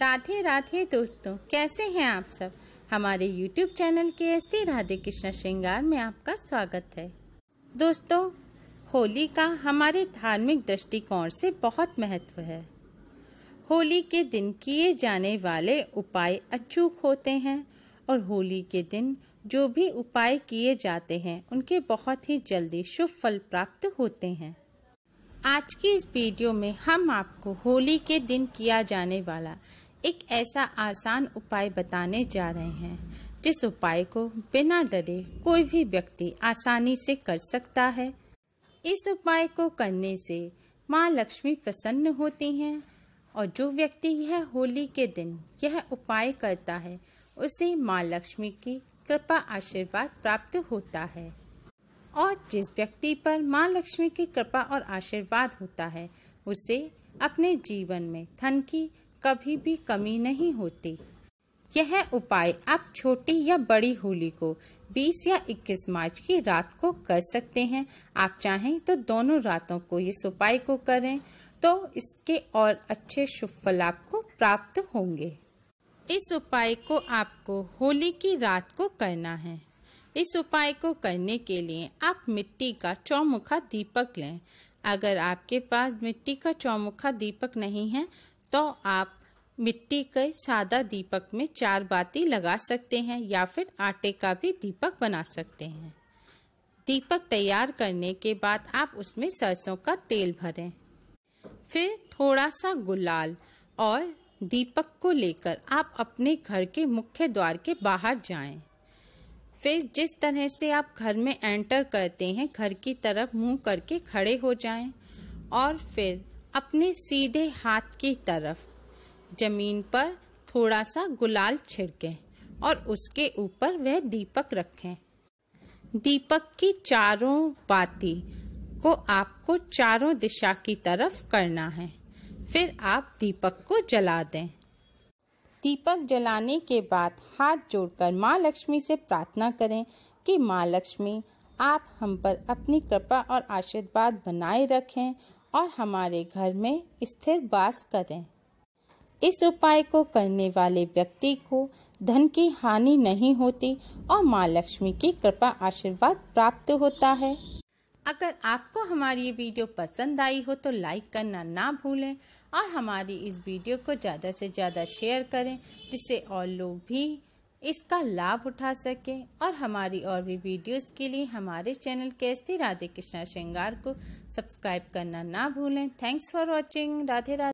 राधे राधे दोस्तों कैसे हैं आप सब हमारे YouTube चैनल के एस राधे कृष्ण श्रृंगार में आपका स्वागत है दोस्तों होली का हमारे धार्मिक दृष्टिकोण से बहुत महत्व है होली के दिन किए जाने वाले उपाय अचूक होते हैं और होली के दिन जो भी उपाय किए जाते हैं उनके बहुत ही जल्दी शुभ फल प्राप्त होते हैं आज की इस वीडियो में हम आपको होली के दिन किया जाने वाला एक ऐसा आसान उपाय बताने जा रहे हैं जिस उपाय को बिना डरे कोई भी व्यक्ति आसानी से कर सकता है इस उपाय को करने से माँ लक्ष्मी प्रसन्न होती हैं और जो व्यक्ति यह होली के दिन यह उपाय करता है उसे माँ लक्ष्मी की कृपा आशीर्वाद प्राप्त होता है और जिस व्यक्ति पर माँ लक्ष्मी की कृपा और आशीर्वाद होता है उसे अपने जीवन में धन की कभी भी कमी नहीं होती यह उपाय आप छोटी या बड़ी होली को 20 या 21 मार्च की रात को कर सकते हैं आप चाहें तो दोनों रातों को इस उपाय को करें तो इसके और अच्छे शुभ फल आपको प्राप्त होंगे इस उपाय को आपको होली की रात को करना है इस उपाय को करने के लिए आप मिट्टी का चौमुखा दीपक लें अगर आपके पास मिट्टी का चौमुखा दीपक नहीं है तो आप मिट्टी के सादा दीपक में चार बाती लगा सकते हैं या फिर आटे का भी दीपक बना सकते हैं दीपक तैयार करने के बाद आप उसमें सरसों का तेल भरें फिर थोड़ा सा गुलाल और दीपक को लेकर आप अपने घर के मुख्य द्वार के बाहर जाएं। फिर जिस तरह से आप घर में एंटर करते हैं घर की तरफ मुंह करके खड़े हो जाएं और फिर अपने सीधे हाथ की तरफ ज़मीन पर थोड़ा सा गुलाल छिड़कें और उसके ऊपर वह दीपक रखें दीपक की चारों बाती को आपको चारों दिशा की तरफ करना है फिर आप दीपक को जला दें दीपक जलाने के बाद हाथ जोड़कर माँ लक्ष्मी से प्रार्थना करें कि माँ लक्ष्मी आप हम पर अपनी कृपा और आशीर्वाद बनाए रखें और हमारे घर में स्थिर वास करें इस उपाय को करने वाले व्यक्ति को धन की हानि नहीं होती और माँ लक्ष्मी की कृपा आशीर्वाद प्राप्त होता है अगर आपको हमारी ये वीडियो पसंद आई हो तो लाइक करना ना भूलें और हमारी इस वीडियो को ज़्यादा से ज़्यादा शेयर करें जिससे और लोग भी इसका लाभ उठा सकें और हमारी और भी वीडियोस के लिए हमारे चैनल केस्ती राधे कृष्णा श्रृंगार को सब्सक्राइब करना ना भूलें thanks for watching Radhe Radhe